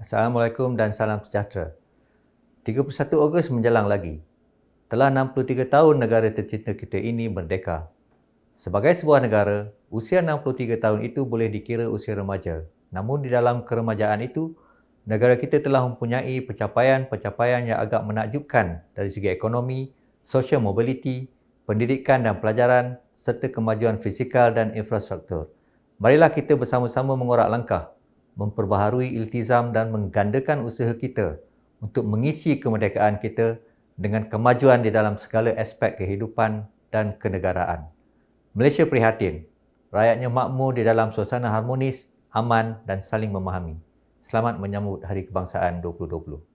Assalamualaikum dan salam sejahtera. 31 Ogos menjelang lagi. Telah 63 tahun negara tercinta kita ini merdeka. Sebagai sebuah negara, usia 63 tahun itu boleh dikira usia remaja. Namun di dalam keremajaan itu, negara kita telah mempunyai pencapaian-pencapaian yang agak menakjubkan dari segi ekonomi, sosial mobility, pendidikan dan pelajaran serta kemajuan fizikal dan infrastruktur. Marilah kita bersama-sama mengorak langkah memperbaharui iltizam dan menggandakan usaha kita untuk mengisi kemerdekaan kita dengan kemajuan di dalam segala aspek kehidupan dan kenegaraan. Malaysia prihatin, rakyatnya makmur di dalam suasana harmonis, aman dan saling memahami. Selamat menyambut Hari Kebangsaan 2020.